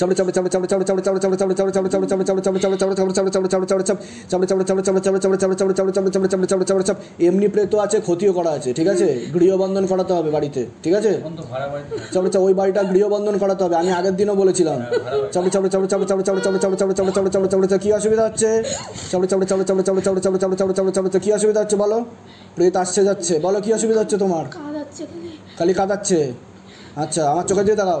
এমনি প্রেত আছে ক্ষতিও করা আছে ঠিক আছে গৃহবন্ধন করাতে হবে বাড়িতে ঠিক আছে চলো ওই বাড়িটা গৃহবন্ধন করাতে হবে আমি আগের দিনও বলেছিলাম চলো চলো চলো চলো চলো চলো চলো চলো চলো চলো চলো চলো চলো কি অসুবিধা হচ্ছে চলো চলো চলো চলো চলো চলো চলো চলো চলো চলো চলো কি অসুবিধা হচ্ছে বলো প্রেত আসছে যাচ্ছে বলো কি অসুবিধা হচ্ছে তোমার খালি কাদাচ্ছে আচ্ছা আমার চোখে দিয়ে দাঁড়াও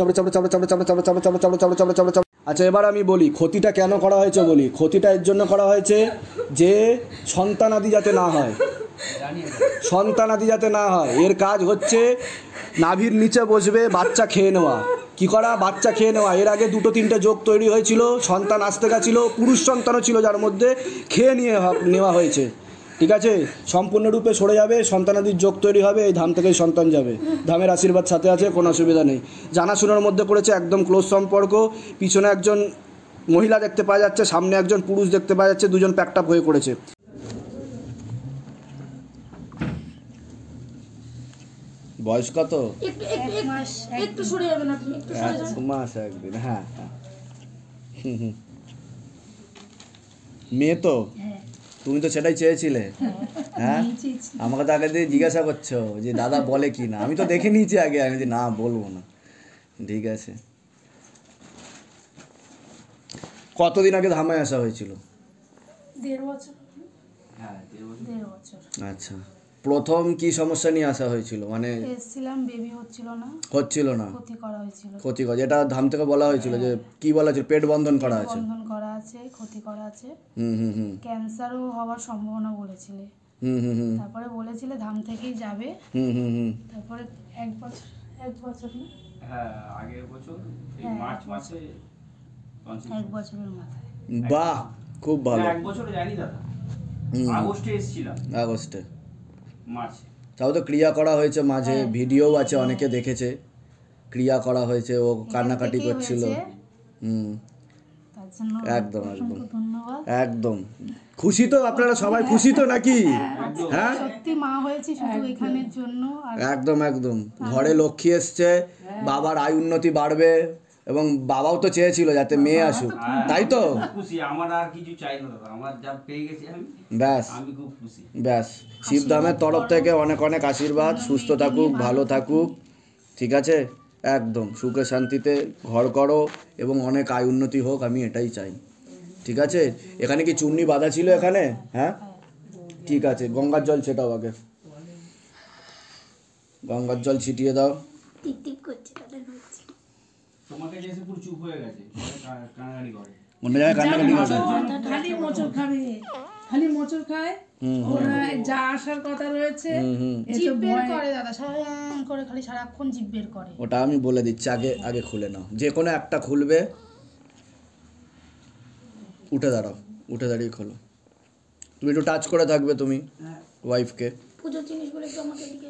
চাপড়ে চাপড়ে চাপড়ে চাপড়ে চাপড়ে চাপড়ে চাপড়ে চাপড়ে চাপড়ে চাপড়ে চাপড়ে চাপড়ে আচ্ছা এবার আমি বলি ক্ষতিটা কেন করা হয়েছে বলি ক্ষতিটা এর জন্য করা হয়েছে যে সন্তানাদি যাতে না হয় সন্তানাদি যাতে না হয় এর কাজ হচ্ছে নাভির নিচে বসবে বাচ্চা খেয়ে নেওয়া কি করা বাচ্চা খেয়ে নেওয়া এর আগে দুটো তিনটে যোগ তৈরি হয়েছিল সন্তান আসতে গেছিল পুরুষ সন্তানও ছিল যার মধ্যে খেয়ে নিয়ে নেওয়া হয়েছে ঠিক আছে সম্পূর্ণরূপে সরে যাবে সন্তানাদির যোগ তৈরি হবে এই ধাম থেকেই সন্তান যাবে ধামের আশীর্বাদ সাথে আছে কোনো অসুবিধা নেই জানাশোনার মধ্যে পড়েছে একদম ক্লোজ সম্পর্ক পিছনে একজন মহিলা দেখতে পাওয়া যাচ্ছে সামনে একজন পুরুষ দেখতে পাওয়া যাচ্ছে দুজন প্যাকটাপ হয়ে করেছে বয়স কত হ্যাঁ, হ্যাঁ। মেয়ে তো হ্যাঁ তুমি তো সেটাই চেয়েছিলে হ্যাঁ আমাকে তো আগে দিয়ে জিজ্ঞাসা করছো যে দাদা বলে কি না আমি তো দেখে নিয়েছি আগে আমি যে না বলবো না ঠিক আছে কতদিন আগে ধামায় আসা হয়েছিল দেড় বছর হ্যাঁ, আচ্ছা প্রথম কি সমস্যা নিয়ে আসা হয়েছিল মানে এসেছিলাম বেবি হচ্ছিল না হচ্ছিল না ক্ষতি করা হয়েছিল ক্ষতি করা এটা ধাম থেকে বলা হয়েছিল যে হ্যাঁ। কি বলা হয়েছিল পেট বন্ধন করা আছে বন্ধন করা আছে ক্ষতি করা আছে হুম হুম হুম ক্যান্সারও হওয়ার সম্ভাবনা বলেছিলে হুম হুম হুম তারপরে বলেছিলে ধাম থেকেই যাবে হুম হুম হুম তারপরে এক বছর এক বছর না হ্যাঁ আগের বছর এই হ্যাঁ। মার্চ মাসে এক বছরের মাথায় বাহ খুব ভালো এক বছরে জানি দাদা আগস্টে এসেছিলাম আগস্টে তাও তো ক্রিয়া করা হয়েছে মাঝে হ্যাঁ। ভিডিও আছে অনেকে দেখেছে ক্রিয়া করা হয়েছে ও কান্নাকাটি করছিল হুম একদম একদম একদম খুশি তো আপনারা সবাই হ্যাঁ। খুশি তো নাকি হ্যাঁ, হ্যাঁ সত্যি মা হয়েছে শুধু এখানের জন্য একদম একদম ঘরে লক্ষ্মী এসছে বাবার আয় উন্নতি বাড়বে এবং বাবাও তো চেয়েছিল যাতে মেয়ে হ্যাঁ, আসুক হ্যাঁ, হ্যাঁ, তাই তো খুশি আমার আর কিছু চাই না ব্যাস ব্যাস শিবধামের তরফ থেকে অনেক অনেক আশীর্বাদ সুস্থ থাকুক ভালো থাকুক ঠিক আছে একদম সুখে শান্তিতে ঘর করো এবং অনেক আয় উন্নতি হোক আমি এটাই চাই ঠিক আছে এখানে কি চুন্নি বাঁধা ছিল এখানে হ্যাঁ ঠিক আছে গঙ্গার জল সেটাও আগে গঙ্গার জল ছিটিয়ে দাও করছে তোমাকে পুরো চুপ হয়ে গেছে কানাকানি করে অন্য জায়গায় কানাকানি করে খালি মোচর খাবে খালি মোচর খায় ওরা যা আসার কথা রয়েছে জিভ বের করে দাদা সারাক্ষণ করে খালি সারাক্ষণ জিভ বের করে ওটা আমি বলে দিচ্ছি আগে আগে খুলে নাও যে কোনো একটা খুলবে উঠে দাঁড়াও উঠে দাঁড়িয়ে খোলো তুমি একটু টাচ করে থাকবে তুমি ওয়াইফকে পুজোর জিনিসগুলো একটু আমাকে দিকে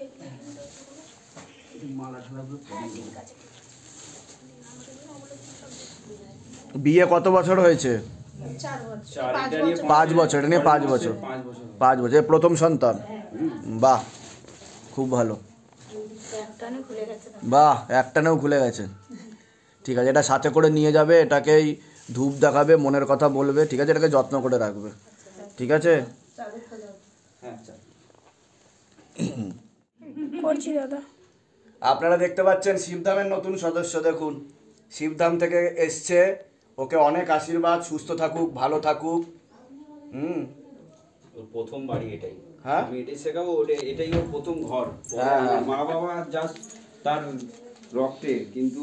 মালা বিয়ে কত বছর হয়েছে পাঁচ বছর এটা নিয়ে পাঁচ বছর পাঁচ বছর প্রথম সন্তান বাহ খুব ভালো বাহ একটানেও খুলে গেছে ঠিক আছে এটা সাথে করে নিয়ে যাবে এটাকেই ধূপ দেখাবে মনের কথা বলবে ঠিক আছে এটাকে যত্ন করে রাখবে ঠিক আছে হ্যাঁ, দাদা আপনারা দেখতে পাচ্ছেন শিবধামের নতুন সদস্য দেখুন শিবধাম থেকে এসছে ওকে অনেক আশীর্বাদ সুস্থ থাকুক ভালো থাকুক হুম প্রথম বাড়ি এটাই হ্যাঁ আমি এটাই শেখাবো এটাই ওর প্রথম ঘর মা বাবা জাস্ট তার রক্তে কিন্তু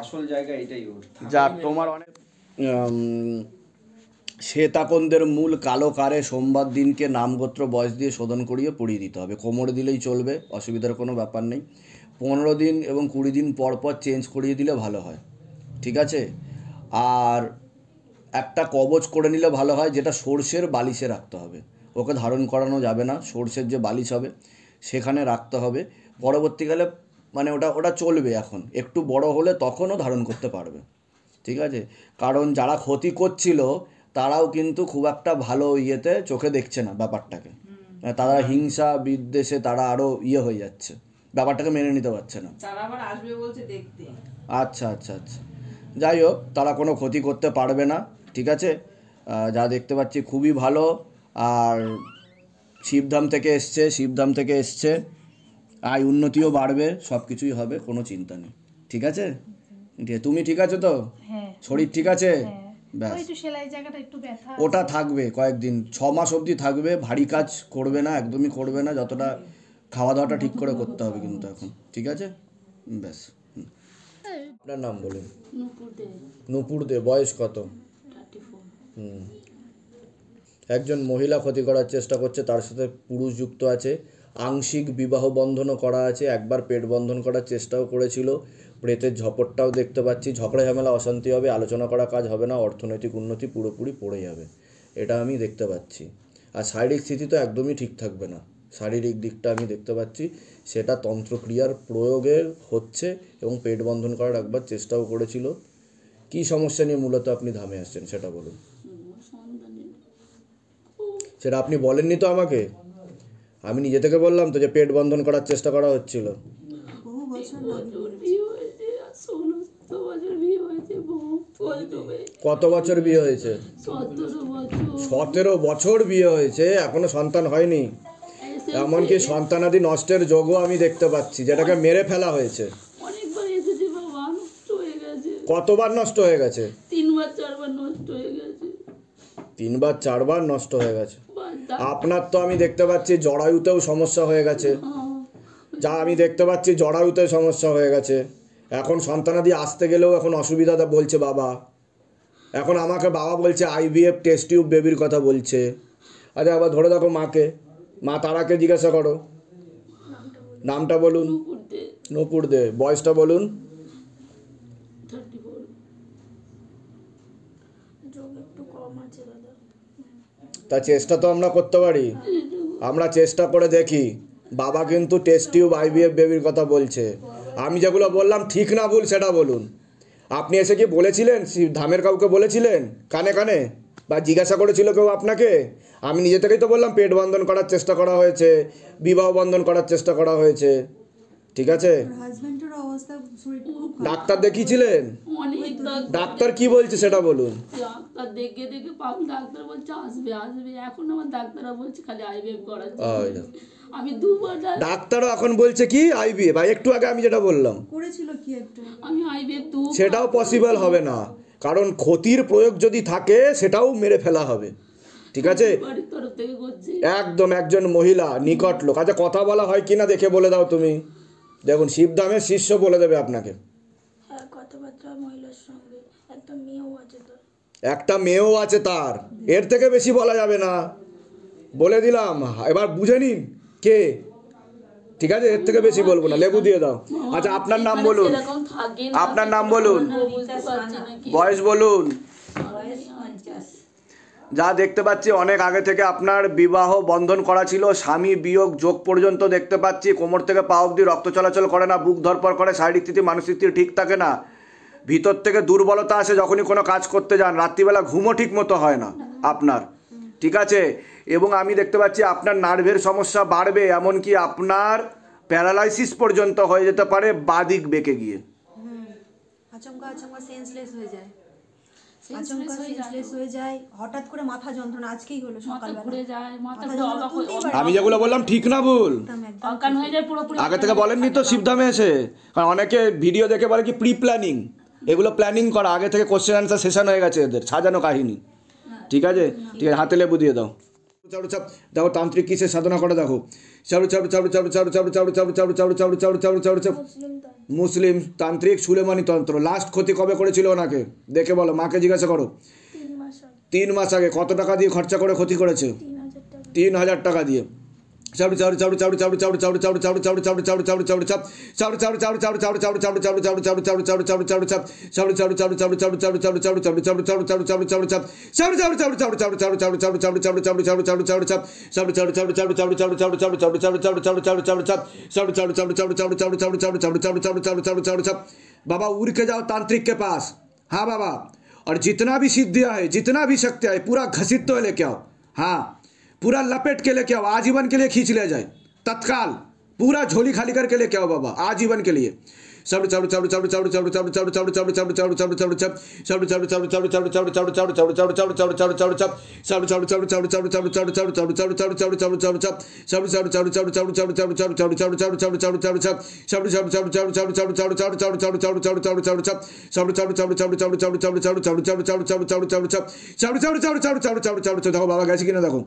আসল জায়গা এটাই ওর যাক তোমার অনেক শ্বেতাকন্দের মূল কালো কারে সোমবার দিনকে নামগোত্র বয়স দিয়ে শোধন করিয়ে পড়িয়ে দিতে হবে কোমরে দিলেই চলবে অসুবিধার কোনো ব্যাপার নেই পনেরো দিন এবং কুড়ি দিন পর পর চেঞ্জ করিয়ে দিলে ভালো হয় ঠিক আছে আর একটা কবচ করে নিলে ভালো হয় যেটা সর্ষের বালিশে রাখতে হবে ওকে ধারণ করানো যাবে না সর্ষের যে বালিশ হবে সেখানে রাখতে হবে পরবর্তীকালে মানে ওটা ওটা চলবে এখন একটু বড় হলে তখনও ধারণ করতে পারবে ঠিক আছে কারণ যারা ক্ষতি করছিল তারাও কিন্তু খুব একটা ভালো ইয়েতে চোখে দেখছে না ব্যাপারটাকে মানে তারা হিংসা বিদ্বেষে তারা আরও ইয়ে হয়ে যাচ্ছে ব্যাপারটাকে মেনে নিতে পারছে না আচ্ছা আচ্ছা আচ্ছা যাই হোক তারা কোনো ক্ষতি করতে পারবে না ঠিক আছে যা দেখতে পাচ্ছি খুবই ভালো আর শিবধাম থেকে এসছে শিবধাম থেকে এসছে আয় উন্নতিও বাড়বে সব কিছুই হবে কোনো চিন্তা নেই ঠিক আছে তুমি ঠিক আছো তো হ্যাঁ। শরীর ঠিক আছে হ্যাঁ। ব্যাস ওটা থাকবে কয়েকদিন ছ মাস অবধি থাকবে ভারী কাজ করবে না একদমই করবে না যতটা খাওয়া দাওয়াটা ঠিক করে করতে হবে কিন্তু এখন ঠিক আছে ব্যাস আপনার নাম বলুন নূপুর দে বয়স কত হুম একজন মহিলা ক্ষতি করার চেষ্টা করছে তার সাথে পুরুষ যুক্ত আছে আংশিক বিবাহ বন্ধনও করা আছে একবার পেট বন্ধন করার চেষ্টাও করেছিল প্রেতের ঝপটটাও দেখতে পাচ্ছি ঝগড়া ঝামেলা অশান্তি হবে আলোচনা করা কাজ হবে না অর্থনৈতিক উন্নতি পুরোপুরি পড়ে যাবে এটা আমি দেখতে পাচ্ছি আর শারীরিক স্থিতি তো একদমই ঠিক থাকবে না শারীরিক দিকটা আমি দেখতে পাচ্ছি সেটা তন্ত্রক্রিয়ার প্রয়োগে হচ্ছে এবং পেট বন্ধন করার একবার চেষ্টাও করেছিল কি সমস্যা নিয়ে মূলত আপনি ধামে আসছেন সেটা বলুন সেটা আপনি বলেননি তো আমাকে আমি নিজে থেকে বললাম তো যে পেট বন্ধন করার চেষ্টা করা হচ্ছিল কত বছর বিয়ে হয়েছে সতেরো বছর বিয়ে হয়েছে এখনো সন্তান হয়নি এমনকি সন্তানাদি নষ্টের যোগও আমি দেখতে পাচ্ছি যেটাকে মেরে ফেলা হয়েছে কতবার নষ্ট হয়ে গেছে তিনবার চারবার নষ্ট হয়ে গেছে আপনার তো আমি দেখতে পাচ্ছি জরায়ুতেও সমস্যা হয়ে গেছে হ্যাঁ, হ্যাঁ। যা আমি দেখতে পাচ্ছি জড়ায়ুতে সমস্যা হয়ে গেছে এখন সন্তানাদি আসতে গেলেও এখন অসুবিধাটা বলছে বাবা এখন আমাকে বাবা বলছে আইভিএফ টেস্ট টিউব বেবির কথা বলছে আচ্ছা আবার ধরে দেখো মাকে মা তারাকে জিজ্ঞাসা করো নামটা বলুন নূপুর দে বয়সটা বলুন তা চেষ্টা তো আমরা করতে পারি আমরা চেষ্টা করে দেখি বাবা কিন্তু টেস্টিও আইভিএফ বেবির কথা বলছে আমি যেগুলো বললাম ঠিক না ভুল সেটা বলুন আপনি এসে কি বলেছিলেন ধামের কাউকে বলেছিলেন কানে কানে বা জিজ্ঞাসা করেছিল কেউ আপনাকে আমি নিজে থেকেই তো বললাম পেট বন্ধন করার চেষ্টা করা হয়েছে বিবাহ বন্ধন করার চেষ্টা করা হয়েছে ঠিক আছে ডাক্তার দেখিয়েছিলেন ডাক্তার কি বলছে সেটা বলুন ডাক্তারও এখন বলছে কি আইবি একটু আগে আমি যেটা বললাম সেটাও পসিবল হবে না কারণ ক্ষতির প্রয়োগ যদি থাকে সেটাও মেরে ফেলা হবে ঠিক আছে একদম একজন মহিলা নিকট লোক আচ্ছা কথা বলা হয় কিনা দেখে বলে দাও তুমি দেখুন শিবধামের শিষ্য বলে দেবে আপনাকে হ্যাঁ, একটা মেয়েও আছে তার এর থেকে বেশি বলা যাবে না বলে দিলাম এবার বুঝে নিন কে ঠিক আছে এর থেকে বেশি বলবো না লেবু দিয়ে দাও আচ্ছা আপনার নাম মানে বলুন আপনার নাম বলুন বয়স বলুন যা দেখতে পাচ্ছি অনেক আগে থেকে আপনার বিবাহ বন্ধন করা ছিল স্বামী বিয়োগ যোগ পর্যন্ত দেখতে পাচ্ছি কোমর থেকে পা অবধি রক্ত চলাচল করে না বুক ধরপর করে শারীরিক স্থিতি মানসিক স্থিতি ঠিক থাকে না ভিতর থেকে দুর্বলতা আসে যখনই কোনো কাজ করতে যান রাত্রিবেলা ঘুমও ঠিক মতো হয় না আপনার ঠিক আছে এবং আমি দেখতে পাচ্ছি আপনার নার্ভের সমস্যা বাড়বে এমন কি আপনার প্যারালাইসিস পর্যন্ত হয়ে যেতে পারে বাদিক বেঁকে গিয়ে আমি যেগুলো বললাম ঠিক না ভুল আগে থেকে বলেননি তো শিবধামে এসে কারণ অনেকে ভিডিও দেখে বলে কি প্রি প্ল্যানিং এগুলো প্ল্যানিং করা আগে থেকে কোশ্চেন অ্যান্সার শেষান হয়ে গেছে এদের সাজানো কাহিনী ঠিক আছে ঠিক আছে হাতে লেবু দিয়ে দাও চাবড়ু চাপ দেখো তান্ত্রিক কিসের সাধনা করে দেখো চাবড়ু চাবড়ু চাবড়ু চাবড়ু চাবড়ু চাবড়ু চাবড়ু চাবড়ু চাবড়ু চাবড়ু চাবড়ু চাবড়ু চাবড়ু চাবড়ু চাপ মুসলিম তান্ত্রিক সুলেমানি তন্ত্র লাস্ট ক্ষতি কবে করেছিল ওনাকে দেখে বলো মাকে জিজ্ঞাসা করো তিন মাস আগে কত টাকা দিয়ে খরচা করে ক্ষতি করেছে তিন হাজার টাকা দিয়ে Chowder, chowder, chowder, chowder, chowder, chowder, chowder, chowder, chowder, chowder, chowder, chowder, chowder, chowder, chop. Chowder, chowder, chowder, chowder, chowder, chowder, chowder, chowder, chowder, chowder, chowder, chowder, chowder, chowder, chop. Chowder, chowder, chowder, chowder, chowder, chowder, chowder, chowder, chowder, chowder, chowder, chowder, chowder, chowder, chop. Chowder, chowder, chowder, chowder, chowder, chowder, chowder, chowder, chowder, chowder, chowder, chowder, chowder, chop. Chowder, chowder, chowder, chowder, chowder, chowder, chowder, chowder, chowder, chowder, chowder, chowder, chowder, chowder, chop. Chowder, chowder, chowder, chowder, chowder, chowder, chowder, chowder, chowder, chowder, chowder, chowder, chowder, chowder, chop. बाबा उड़ के जाओ तांत्रिक के पास हाँ बाबा और जितना भी सिद्धियां है जितना भी शक्तियां है पूरा घसीट तो लेके आओ हाँ पूरा लपेट के लेके आओ आजीवन के लिए खींच ले जाए तत्काल पूरा झोली खाली करके लेके आओ बाबा आजीवन के लिए बाबा कैसे किना देखो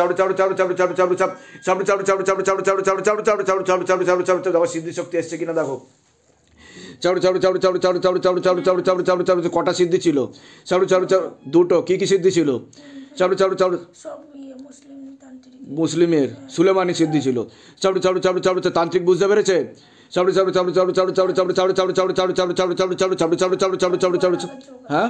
আমার সিদ্ধি শক্তি এসছে কিনা দেখো চাউড়ু চাউড়ু চাউড়ু চাউড়ু চাউড়ু চাউড়ু চাউড়ু চাউড়ু চাউড়ু চাউড়ু চাউড়ু চাউড়ু কটা সিদ্ধি ছিল চাউড়ু চাউড়ু চাউড়ু দুটো কী কী সিদ্ধি ছিল চাউড়ু চাউড়ু চাউড়ু মুসলিমের সুলেমানি সিদ্ধি ছিল চাউড়ু চাউড়ু চাউড়ু চাউড়ু তান্ত্রিক বুঝতে পেরেছে চাউড়ু চাউড়ু চাউড়ু চাউড়ু চাউড়ু চাউড়ু চাউড়ু চাউড়ু চাউড়ু চাউড়ু চাউড়ু চাউড়ু চাউড়ু চাউড়ু চাউড়ু চাউড়ু চাউড়ু চাউড়ু চাউড়ু হ্যাঁ